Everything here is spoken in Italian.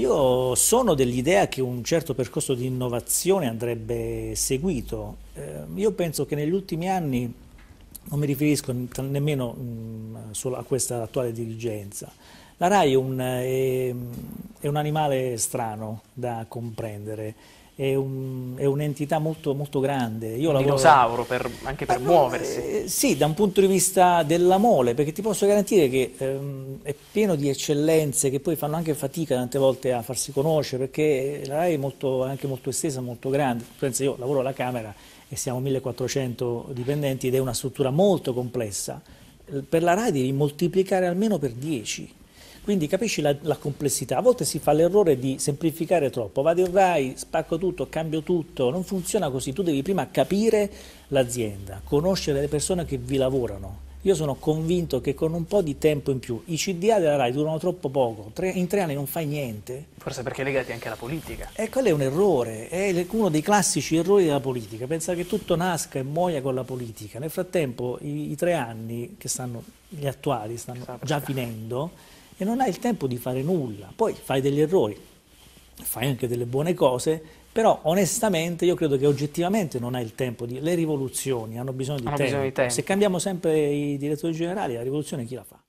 Io sono dell'idea che un certo percorso di innovazione andrebbe seguito. Eh, io penso che negli ultimi anni, non mi riferisco nemmeno mh, mhmm, solo a questa attuale dirigenza, la RAI è un, è, ehm, è un animale strano da comprendere è, un'entità molto, molto, grande. Io un lavoro... dinosauro per, anche per ah, muoversi. Eh, sì, da un punto di vista della mole, perché ti posso garantire che ehm, è pieno di eccellenze che poi fanno anche fatica tante volte a farsi conoscere, perché la RAI è molto, anche molto estesa, molto grande. Penso io lavoro alla Camera e siamo 1400 dipendenti ed è una struttura molto complessa. Per la RAI devi moltiplicare almeno per 10 quindi capisci la, la, complessità. A volte si fa l'errore di semplificare troppo. Vado in RAI, spacco tutto, cambio tutto. Non funziona così. Tu devi prima capire l'azienda, conoscere le persone che vi lavorano. Io sono convinto che con un po' di tempo in più i CDA della RAI durano troppo poco, tre, in tre anni non fai niente. Forse perché legati anche alla politica. E quello è un errore, è uno dei classici errori della politica. Pensa che tutto nasca e muoia con la politica. Nel frattempo i, i tre anni, che stanno, gli attuali, stanno già finendo e non hai il tempo di fare nulla. Poi fai degli errori, fai anche delle buone cose, però onestamente io credo che oggettivamente non hai il tempo di... Le rivoluzioni hanno bisogno di hanno tempo. Bisogno di tempo. Se cambiamo sempre i direttori generali, la rivoluzione chi la fa?